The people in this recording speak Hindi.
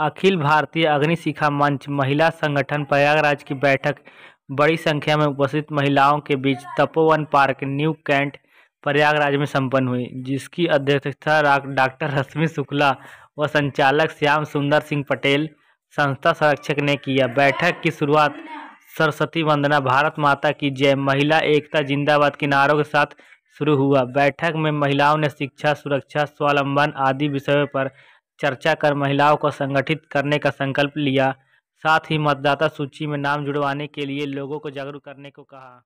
अखिल भारतीय अग्निशिखा मंच महिला संगठन प्रयागराज की बैठक बड़ी संख्या में उपस्थित महिलाओं के बीच Tapovan park new cantt Prayagraj में संपन्न हुई जिसकी अध्यक्षता डॉक्टर रश्मि शुक्ला व संचालक श्याम सुंदर सिंह पटेल संस्था संरक्षक ने किया बैठक की शुरुआत सरस्वती वंदना भारत माता की जय महिला एकता जिंदाबाद के नारों के साथ शुरू हुआ बैठक में महिलाओं ने शिक्षा सुरक्षा स्वावलंबन आदि विषयों पर चर्चा कर महिलाओं को संगठित करने का संकल्प लिया साथ ही मतदाता सूची में नाम जुड़वाने के लिए लोगों को जागरूक करने को कहा